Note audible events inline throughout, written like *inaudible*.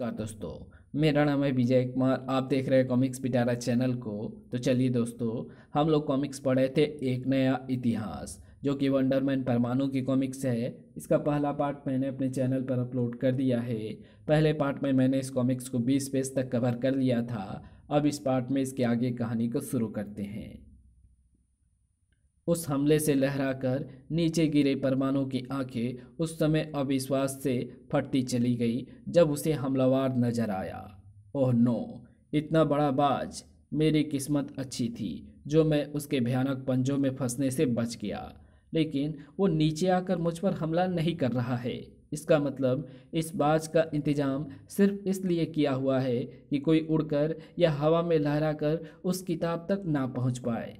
नमस्कार दोस्तों मेरा नाम है विजय कुमार आप देख रहे हैं कॉमिक्स पिटारा चैनल को तो चलिए दोस्तों हम लोग कॉमिक्स पढ़े थे एक नया इतिहास जो कि वंडरमैन परमाणु की कॉमिक्स है इसका पहला पार्ट मैंने अपने चैनल पर अपलोड कर दिया है पहले पार्ट में मैंने इस कॉमिक्स को बीस पेज तक कवर कर लिया था अब इस पार्ट में इसके आगे कहानी को शुरू करते हैं उस हमले से लहराकर नीचे गिरे परमाणु की आंखें उस समय अविश्वास से फटती चली गई जब उसे हमलावार नजर आया ओह नो इतना बड़ा बाज मेरी किस्मत अच्छी थी जो मैं उसके भयानक पंजों में फंसने से बच गया लेकिन वो नीचे आकर मुझ पर हमला नहीं कर रहा है इसका मतलब इस बाज का इंतजाम सिर्फ इसलिए किया हुआ है कि कोई उड़कर या हवा में लहराकर उस किताब तक ना पहुंच पाए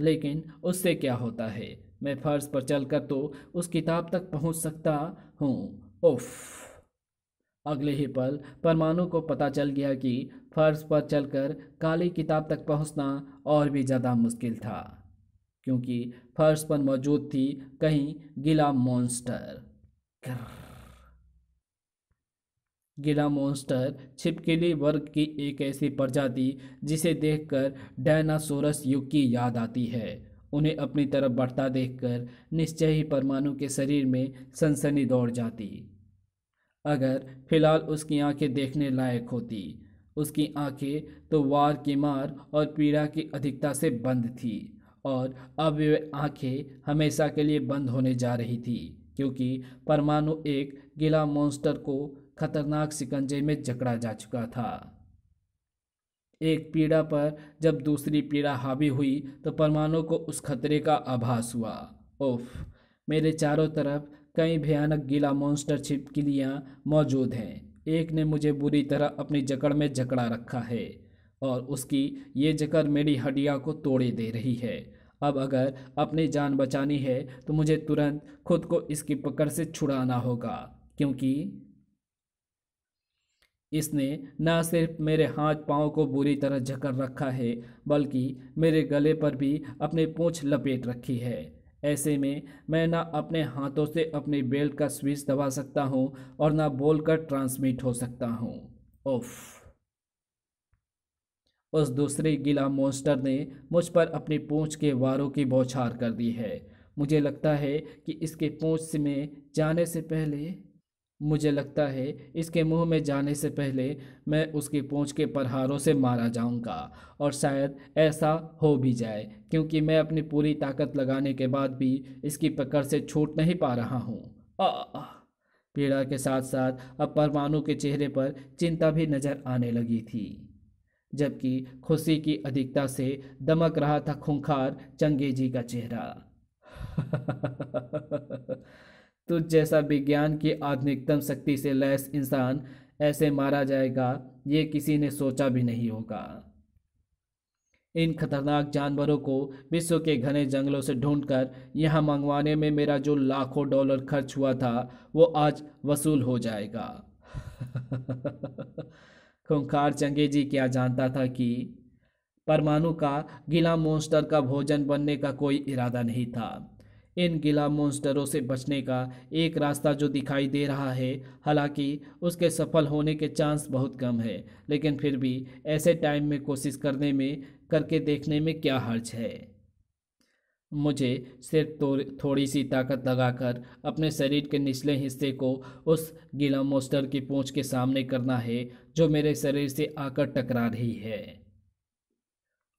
लेकिन उससे क्या होता है मैं फर्श पर चलकर तो उस किताब तक पहुंच सकता हूँ उफ अगले ही पल परमाणु को पता चल गया कि फर्श पर चलकर काली किताब तक पहुंचना और भी ज़्यादा मुश्किल था क्योंकि फर्श पर मौजूद थी कहीं गिला मॉन्स्टर कर गिला मॉन्स्टर छिपकली वर्ग की एक ऐसी प्रजाति जिसे देखकर डायनासोरस युग की याद आती है उन्हें अपनी तरफ बढ़ता देखकर निश्चय ही परमाणु के शरीर में सनसनी दौड़ जाती अगर फिलहाल उसकी आंखें देखने लायक होती उसकी आंखें तो वार की मार और पीड़ा की अधिकता से बंद थी और अब वे आंखें हमेशा के लिए बंद होने जा रही थी क्योंकि परमाणु एक गिला मॉन्स्टर को खतरनाक सिकंजे में जकड़ा जा चुका था एक पीड़ा पर जब दूसरी पीड़ा हावी हुई तो परमाणु को उस खतरे का आभास हुआ ओफ मेरे चारों तरफ कई भयानक गीला मॉन्स्टर छिपकिलियाँ मौजूद हैं एक ने मुझे बुरी तरह अपनी जकड़ में जकड़ा रखा है और उसकी ये जकड़ मेरी हड्डियाँ को तोड़े दे रही है अब अगर अपनी जान बचानी है तो मुझे तुरंत खुद को इसकी पकड़ से छुड़ाना होगा क्योंकि इसने न सिर्फ मेरे हाथ पाँव को बुरी तरह झकड़ रखा है बल्कि मेरे गले पर भी अपनी पूँछ लपेट रखी है ऐसे में मैं ना अपने हाथों से अपने बेल्ट का स्विच दबा सकता हूँ और ना बोलकर ट्रांसमिट हो सकता हूँ ओफ उस दूसरे गिला मोस्टर ने मुझ पर अपनी पूँछ के वारों की बौछार कर दी है मुझे लगता है कि इसके पूँछ में जाने से पहले मुझे लगता है इसके मुंह में जाने से पहले मैं उसकी पूँछ के प्रहारों से मारा जाऊंगा और शायद ऐसा हो भी जाए क्योंकि मैं अपनी पूरी ताकत लगाने के बाद भी इसकी पकड़ से छूट नहीं पा रहा हूँ पीड़ा के साथ साथ अब परमाणु के चेहरे पर चिंता भी नज़र आने लगी थी जबकि खुशी की अधिकता से दमक रहा था खूंखार चंगेजी का चेहरा *laughs* तुझ तो जैसा विज्ञान की आधुनिकतम शक्ति से लैस इंसान ऐसे मारा जाएगा ये किसी ने सोचा भी नहीं होगा इन खतरनाक जानवरों को विश्व के घने जंगलों से ढूंढकर यहाँ मंगवाने में मेरा जो लाखों डॉलर खर्च हुआ था वो आज वसूल हो जाएगा *laughs* खुंखार चंगेजी क्या जानता था कि परमाणु का गीला मोस्टर का भोजन बनने का कोई इरादा नहीं था इन गिला मोन्स्टरों से बचने का एक रास्ता जो दिखाई दे रहा है हालांकि उसके सफल होने के चांस बहुत कम है लेकिन फिर भी ऐसे टाइम में कोशिश करने में करके देखने में क्या हर्ज है मुझे सिर्फ थोड़ी सी ताकत लगाकर अपने शरीर के निचले हिस्से को उस गीला मोस्टर की पूंछ के सामने करना है जो मेरे शरीर से आकर टकरा रही है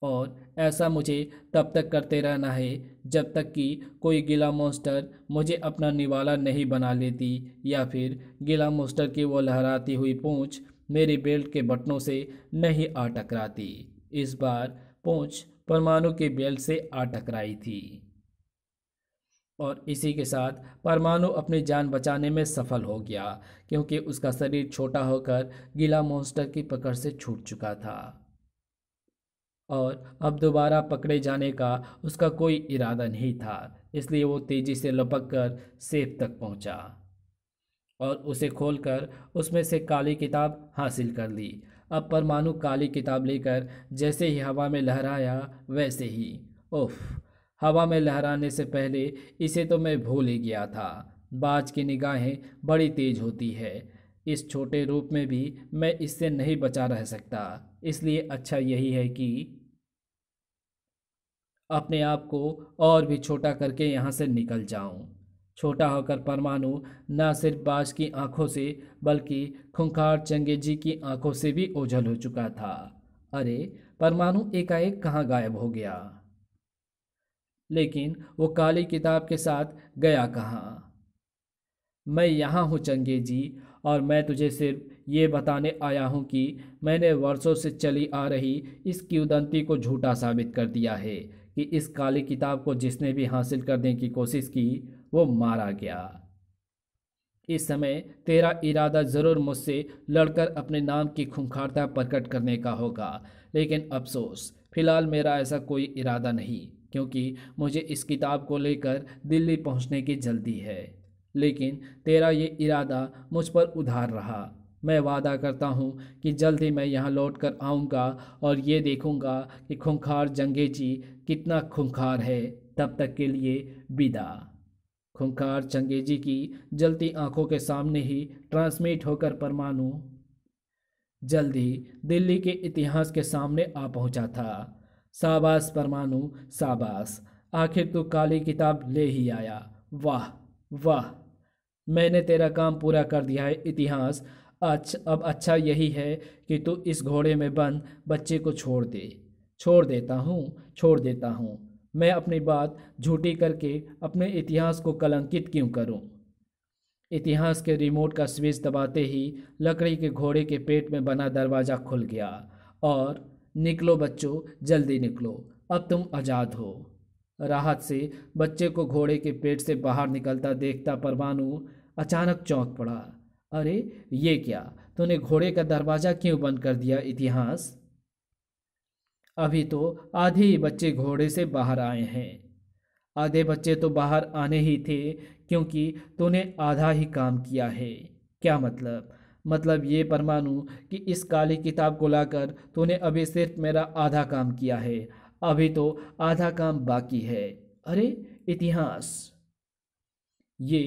और ऐसा मुझे तब तक करते रहना है जब तक कि कोई गीला मोस्टर मुझे अपना निवाला नहीं बना लेती या फिर गीला मोस्टर की वो लहराती हुई पूँछ मेरी बेल्ट के बटनों से नहीं आ टकराती इस बार पूँछ परमाणु के बेल्ट से आ टकराई थी और इसी के साथ परमाणु अपनी जान बचाने में सफल हो गया क्योंकि उसका शरीर छोटा होकर गीला मोस्टर की पकड़ से छूट चुका था और अब दोबारा पकड़े जाने का उसका कोई इरादा नहीं था इसलिए वो तेज़ी से लपक कर सेब तक पहुंचा और उसे खोलकर उसमें से काली किताब हासिल कर ली अब परमाणु काली किताब लेकर जैसे ही हवा में लहराया वैसे ही उफ हवा में लहराने से पहले इसे तो मैं भूल ही गया था बाज की निगाहें बड़ी तेज होती है इस छोटे रूप में भी मैं इससे नहीं बचा रह सकता इसलिए अच्छा यही है कि अपने आप को और भी छोटा करके यहाँ से निकल जाऊँ छोटा होकर परमाणु न सिर्फ बाज की आंखों से बल्कि खुंखार चंगेजी की आंखों से भी ओझल हो चुका था अरे परमाणु एकाएक कहाँ गायब हो गया लेकिन वो काली किताब के साथ गया कहाँ मैं यहाँ हूँ चंगेजी और मैं तुझे सिर्फ ये बताने आया हूँ कि मैंने वर्षों से चली आ रही इस क्यूदंती को झूठा साबित कर दिया है कि इस काली किताब को जिसने भी हासिल करने की कोशिश की वो मारा गया इस समय तेरा इरादा ज़रूर मुझसे लड़कर अपने नाम की खुंखारता प्रकट करने का होगा लेकिन अफसोस फ़िलहाल मेरा ऐसा कोई इरादा नहीं क्योंकि मुझे इस किताब को लेकर दिल्ली पहुंचने की जल्दी है लेकिन तेरा ये इरादा मुझ पर उधार रहा मैं वादा करता हूँ कि जल्द ही मैं यहाँ लौट कर आऊँगा और ये देखूँगा कि खुंखार जंगेजी कितना खूंखार है तब तक के लिए विदा खूंखार चंगेजी की जलती आंखों के सामने ही ट्रांसमिट होकर परमाणु जल्दी दिल्ली के इतिहास के सामने आ पहुंचा था शाबाश परमाणु साबास आखिर तू काली किताब ले ही आया वाह वाह मैंने तेरा काम पूरा कर दिया है इतिहास अच्छा अब अच्छा यही है कि तू इस घोड़े में बंद बच्चे को छोड़ दे छोड़ देता हूँ छोड़ देता हूँ मैं अपनी बात झूठी करके अपने इतिहास को कलंकित क्यों करूँ इतिहास के रिमोट का स्विच दबाते ही लकड़ी के घोड़े के पेट में बना दरवाज़ा खुल गया और निकलो बच्चों जल्दी निकलो अब तुम आज़ाद हो राहत से बच्चे को घोड़े के पेट से बाहर निकलता देखता परवानू अचानक चौंक पड़ा अरे ये क्या तूने घोड़े का दरवाज़ा क्यों बंद कर दिया इतिहास अभी तो आधे ही बच्चे घोड़े से बाहर आए हैं आधे बच्चे तो बाहर आने ही थे क्योंकि तूने आधा ही काम किया है क्या मतलब मतलब ये परमाणु कि इस काली किताब को लाकर तूने अभी सिर्फ मेरा आधा काम किया है अभी तो आधा काम बाकी है अरे इतिहास ये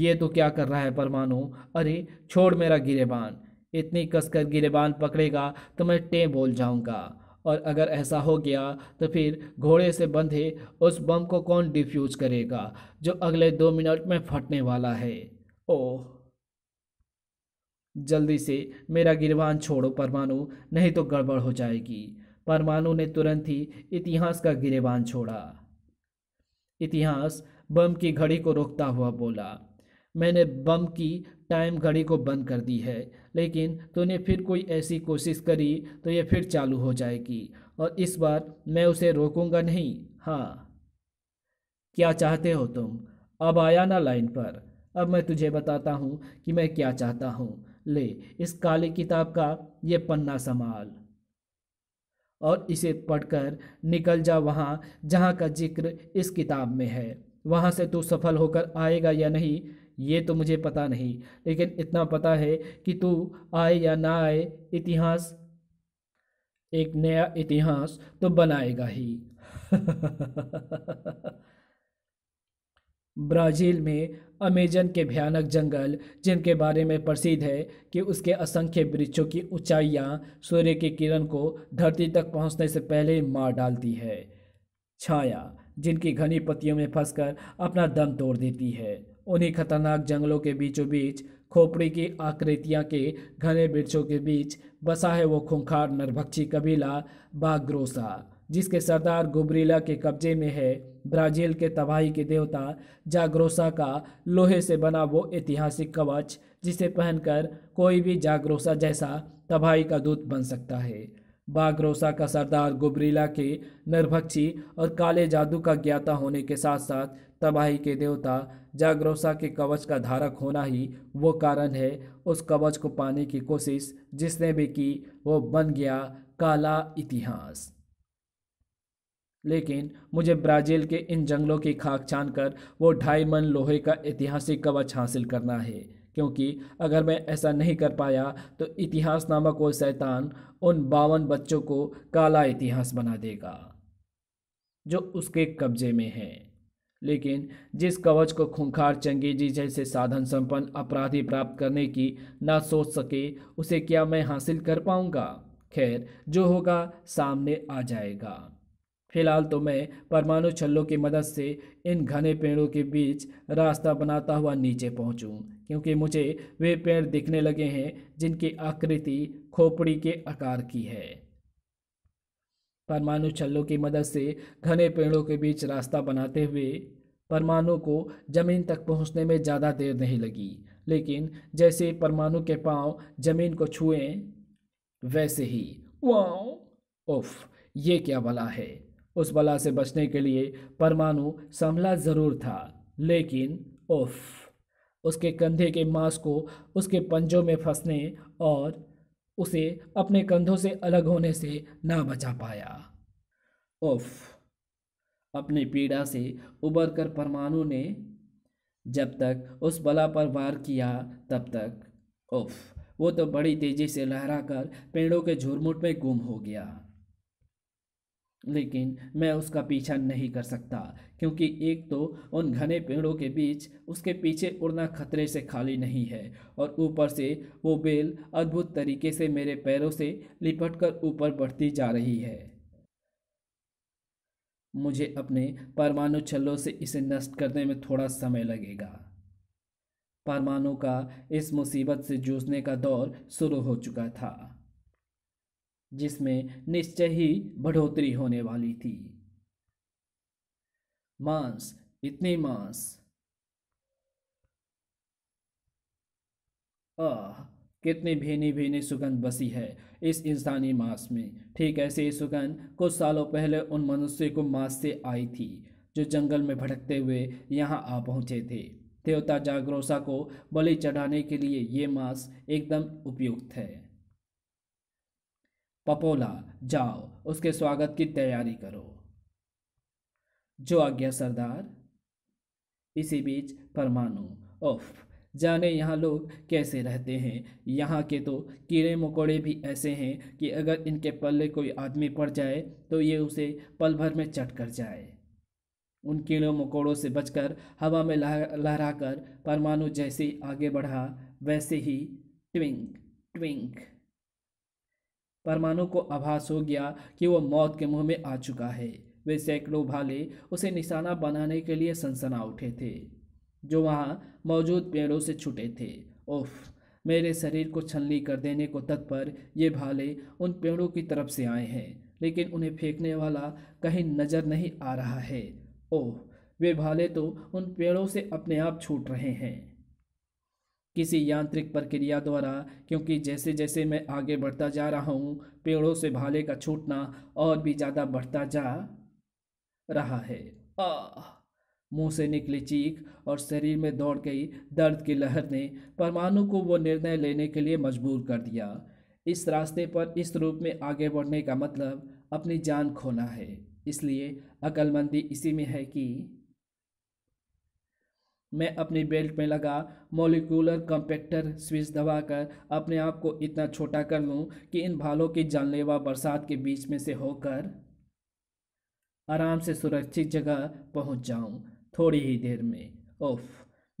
ये तो क्या कर रहा है परमाणु अरे छोड़ मेरा गिरेबान इतनी कसकर गिरेबान पकड़ेगा तो मैं टें बोल जाऊंगा और अगर ऐसा हो गया तो फिर घोड़े से बंधे उस बम को कौन डिफ्यूज करेगा जो अगले दो मिनट में फटने वाला है ओह जल्दी से मेरा गिरवान छोड़ो परमाणु नहीं तो गड़बड़ हो जाएगी परमाणु ने तुरंत ही इतिहास का गिरवान छोड़ा इतिहास बम की घड़ी को रोकता हुआ बोला मैंने बम की टाइम घड़ी को बंद कर दी है लेकिन तूने फिर कोई ऐसी कोशिश करी तो ये फिर चालू हो जाएगी और इस बार मैं उसे रोकूंगा नहीं हाँ क्या चाहते हो तुम अब आया ना लाइन पर अब मैं तुझे बताता हूँ कि मैं क्या चाहता हूँ ले इस काली किताब का ये पन्ना संभाल और इसे पढ़कर निकल जा वहाँ जहाँ का जिक्र इस किताब में है वहाँ से तू सफल होकर आएगा या नहीं ये तो मुझे पता नहीं लेकिन इतना पता है कि तू आए या ना आए इतिहास एक नया इतिहास तो बनाएगा ही *laughs* ब्राज़ील में अमेजन के भयानक जंगल जिनके बारे में प्रसिद्ध है कि उसके असंख्य वृक्षों की ऊंचाइयां सूर्य के किरण को धरती तक पहुंचने से पहले मार डालती है छाया जिनकी घनी पत्तियों में फंसकर अपना दम तोड़ देती है उन्हीं खतरनाक जंगलों के बीचों बीच खोपड़ी की आकृतियाँ के घने वृक्षों के बीच बसा है वो खूंखार नरभक्षी कबीला बाग्रोसा जिसके सरदार गुबरीला के कब्जे में है ब्राज़ील के तबाही के देवता जागरोसा का लोहे से बना वो ऐतिहासिक कवच जिसे पहनकर कोई भी जागरोसा जैसा तबाही का दूत बन सकता है बागरोसा का सरदार गुबरीला के नरभक्षी और काले जादू का ज्ञाता होने के साथ साथ तबाही के देवता जागरोसा के कवच का धारक होना ही वो कारण है उस कवच को पाने की कोशिश जिसने भी की वो बन गया काला इतिहास लेकिन मुझे ब्राज़ील के इन जंगलों की खाक छान कर वो ढाई मन लोहे का ऐतिहासिक कवच हासिल करना है क्योंकि अगर मैं ऐसा नहीं कर पाया तो इतिहास नामक वो शैतान उन बावन बच्चों को काला इतिहास बना देगा जो उसके कब्जे में है लेकिन जिस कवच को खूंखार चंगेजी जैसे साधन संपन्न अपराधी प्राप्त करने की ना सोच सके उसे क्या मैं हासिल कर पाऊंगा खैर जो होगा सामने आ जाएगा फिलहाल तो मैं परमाणु छल्लों की मदद से इन घने पेड़ों के बीच रास्ता बनाता हुआ नीचे पहुंचूं। क्योंकि मुझे वे पेड़ दिखने लगे हैं जिनकी आकृति खोपड़ी के आकार की है परमाणु छल्लों की मदद से घने पेड़ों के बीच रास्ता बनाते हुए परमाणु को जमीन तक पहुंचने में ज़्यादा देर नहीं लगी लेकिन जैसे परमाणु के पांव जमीन को छुए वैसे ही वाओ उफ ये क्या बला है उस बला से बचने के लिए परमाणु संभला ज़रूर था लेकिन उफ़ उसके कंधे के मांस को उसके पंजों में फंसने और उसे अपने कंधों से अलग होने से ना बचा पाया उफ अपनी पीड़ा से उबर कर परमाणु ने जब तक उस बला पर वार किया तब तक उफ वो तो बड़ी तेज़ी से लहरा कर पेड़ों के झुरमुट में गुम हो गया लेकिन मैं उसका पीछा नहीं कर सकता क्योंकि एक तो उन घने पेड़ों के बीच उसके पीछे उड़ना खतरे से खाली नहीं है और ऊपर से वो बेल अद्भुत तरीके से मेरे पैरों से लिपट कर ऊपर बढ़ती जा रही है मुझे अपने परमाणु छल्लों से इसे नष्ट करने में थोड़ा समय लगेगा परमाणु का इस मुसीबत से जूझने का दौर शुरू हो चुका था जिसमें निश्चय ही बढ़ोतरी होने वाली थी मांस इतने मांस आह कितनी भीनी भीनी सुगंध बसी है इस इंसानी मांस में ठीक ऐसे ही सुगंध कुछ सालों पहले उन मनुष्य को मांस से आई थी जो जंगल में भटकते हुए यहाँ आ पहुँचे थे देवता जागरोसा को बलि चढ़ाने के लिए ये मांस एकदम उपयुक्त है पपोला जाओ उसके स्वागत की तैयारी करो जो आज्ञा सरदार इसी बीच परमाणु ओफ जाने यहाँ लोग कैसे रहते हैं यहाँ के तो कीड़े मकोड़े भी ऐसे हैं कि अगर इनके पल्ले कोई आदमी पड़ जाए तो ये उसे पल भर में चट कर जाए उन कीड़ों मकोड़ों से बचकर हवा में लहरा कर परमाणु जैसे आगे बढ़ा वैसे ही ट्विंक ट्विंक परमाणु को आभास हो गया कि वह मौत के मुंह में आ चुका है वे सैकड़ों भाले उसे निशाना बनाने के लिए सनसना उठे थे जो वहाँ मौजूद पेड़ों से छुटे थे उफ मेरे शरीर को छलनी कर देने को तत्पर ये भाले उन पेड़ों की तरफ से आए हैं लेकिन उन्हें फेंकने वाला कहीं नज़र नहीं आ रहा है ओह वे भाले तो उन पेड़ों से अपने आप छूट रहे हैं किसी यांत्रिक प्रक्रिया द्वारा क्योंकि जैसे जैसे मैं आगे बढ़ता जा रहा हूँ पेड़ों से भाले का छूटना और भी ज़्यादा बढ़ता जा रहा है मुंह से निकली चीख और शरीर में दौड़ गई दर्द की लहर ने परमाणु को वो निर्णय लेने के लिए मजबूर कर दिया इस रास्ते पर इस रूप में आगे बढ़ने का मतलब अपनी जान खोना है इसलिए अक्लमंदी इसी में है कि मैं अपनी बेल्ट में लगा मोलिकुलर कंपेक्टर स्विच दबाकर अपने आप को इतना छोटा कर लूं कि इन भालों की जानलेवा बरसात के बीच में से होकर आराम से सुरक्षित जगह पहुंच जाऊं थोड़ी ही देर में ओफ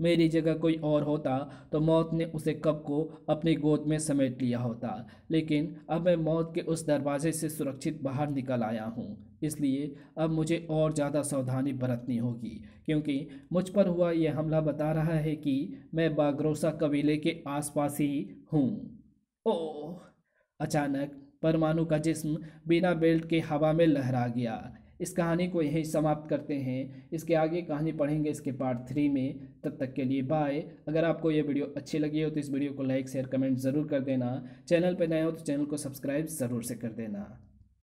मेरी जगह कोई और होता तो मौत ने उसे कब को अपनी गोद में समेट लिया होता लेकिन अब मैं मौत के उस दरवाजे से सुरक्षित बाहर निकल आया हूँ इसलिए अब मुझे और ज़्यादा सावधानी बरतनी होगी क्योंकि मुझ पर हुआ यह हमला बता रहा है कि मैं बागरोसा कबीले के आसपास ही हूँ ओह अचानक परमाणु का जिस्म बिना बेल्ट के हवा में लहरा गया इस कहानी को यहीं समाप्त करते हैं इसके आगे कहानी पढ़ेंगे इसके पार्ट थ्री में तब तक के लिए बाय अगर आपको ये वीडियो अच्छी लगी हो तो इस वीडियो को लाइक शेयर कमेंट ज़रूर कर देना चैनल पर नए हो तो चैनल को सब्सक्राइब ज़रूर से कर देना